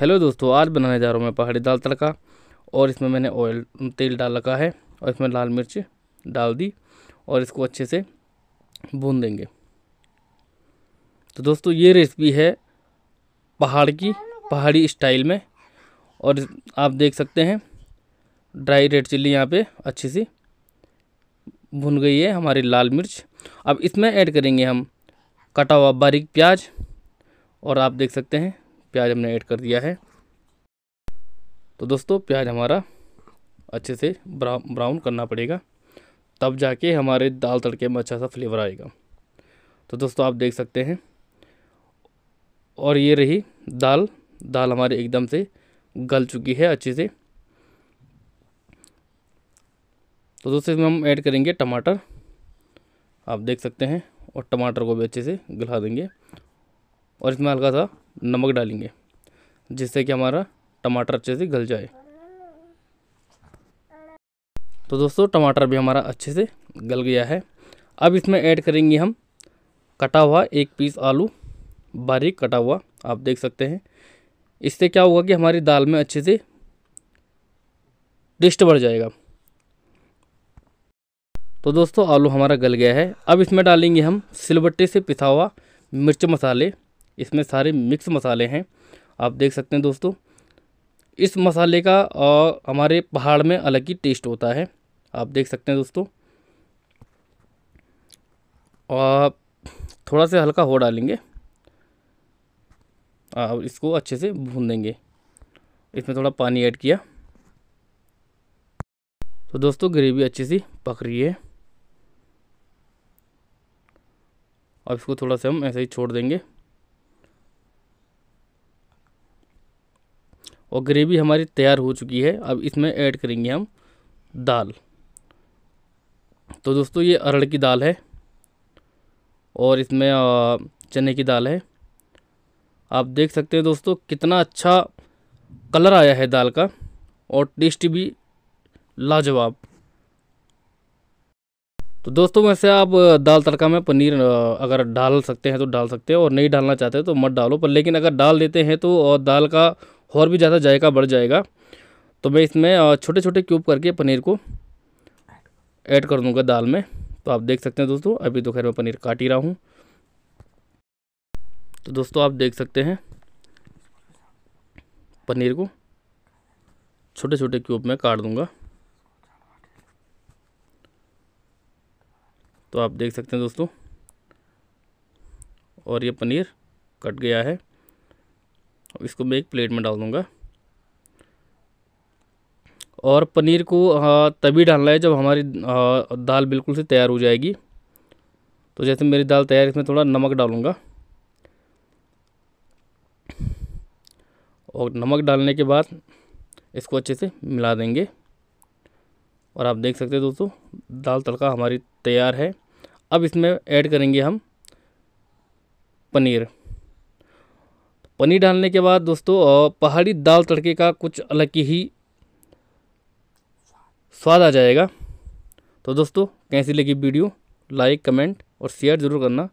hello दोस्तों आज बनाने जा रहा हूँ मैं पहाड़ी दाल तड़का और इसमें मैंने ऑयल तेल डाल रखा है और इसमें लाल मिर्च डाल दी और इसको अच्छे से भून देंगे तो दोस्तों ये रेसिपी है पहाड़ की पहाड़ी स्टाइल में और आप देख सकते हैं ड्राई रेड चिल्ली यहाँ पे अच्छी सी भुन गई है हमारी लाल मिर्च अब इसमें ऐड करेंगे हम कटा हुआ बारीक प्याज और आप देख सकते हैं प्याज हमने ऐड कर दिया है तो दोस्तों प्याज हमारा अच्छे से ब्रा, ब्राउन करना पड़ेगा तब जाके हमारे दाल तड़के में अच्छा सा फ्लेवर आएगा तो दोस्तों आप देख सकते हैं और ये रही दाल दाल हमारी एकदम से गल चुकी है अच्छे से तो दोस्तों इसमें हम ऐड करेंगे टमाटर आप देख सकते हैं और टमाटर को भी अच्छे से गला देंगे और इसमें हल्का सा नमक डालेंगे जिससे कि हमारा टमाटर अच्छे से गल जाए तो दोस्तों टमाटर भी हमारा अच्छे से गल गया है अब इसमें ऐड करेंगे हम कटा हुआ एक पीस आलू बारीक कटा हुआ आप देख सकते हैं इससे क्या होगा कि हमारी दाल में अच्छे से टेस्ट बढ़ जाएगा तो दोस्तों आलू हमारा गल गया है अब इसमें डालेंगे हम सिलबट्टे से पिसा हुआ मिर्च मसाले इसमें सारे मिक्स मसाले हैं आप देख सकते हैं दोस्तों इस मसाले का हमारे पहाड़ में अलग ही टेस्ट होता है आप देख सकते हैं दोस्तों और थोड़ा सा हल्का हो डालेंगे और इसको अच्छे से भून देंगे इसमें थोड़ा पानी ऐड किया तो दोस्तों ग्रेवी अच्छी सी पक रही है अब इसको थोड़ा सा हम ऐसे ही छोड़ देंगे और ग्रेवी हमारी तैयार हो चुकी है अब इसमें ऐड करेंगे हम दाल तो दोस्तों ये अरड़ की दाल है और इसमें चने की दाल है आप देख सकते हैं दोस्तों कितना अच्छा कलर आया है दाल का और टेस्ट भी लाजवाब तो दोस्तों वैसे आप दाल तड़का में पनीर अगर डाल सकते हैं तो डाल सकते हैं और नहीं डालना चाहते तो मत डालो पर लेकिन अगर डाल देते हैं तो और दाल का और भी ज़्यादा जायका बढ़ जाएगा तो मैं इसमें छोटे छोटे क्यूब करके पनीर को ऐड कर दूँगा दाल में तो आप देख सकते हैं दोस्तों अभी दोपहर तो में पनीर काट ही रहा हूँ तो दोस्तों आप देख सकते हैं पनीर को छोटे छोटे क्यूब में काट दूंगा तो आप देख सकते हैं दोस्तों और ये पनीर कट गया है इसको मैं एक प्लेट में डाल दूँगा और पनीर को हाँ, तभी डालना है जब हमारी हाँ, दाल बिल्कुल से तैयार हो जाएगी तो जैसे मेरी दाल तैयार इसमें थोड़ा नमक डालूँगा और नमक डालने के बाद इसको अच्छे से मिला देंगे और आप देख सकते हैं दोस्तों दाल तड़का हमारी तैयार है अब इसमें ऐड करेंगे हम पनीर पनीर डालने के बाद दोस्तों पहाड़ी दाल तड़के का कुछ अलग ही स्वाद आ जाएगा तो दोस्तों कैसी लगी वीडियो लाइक कमेंट और शेयर ज़रूर करना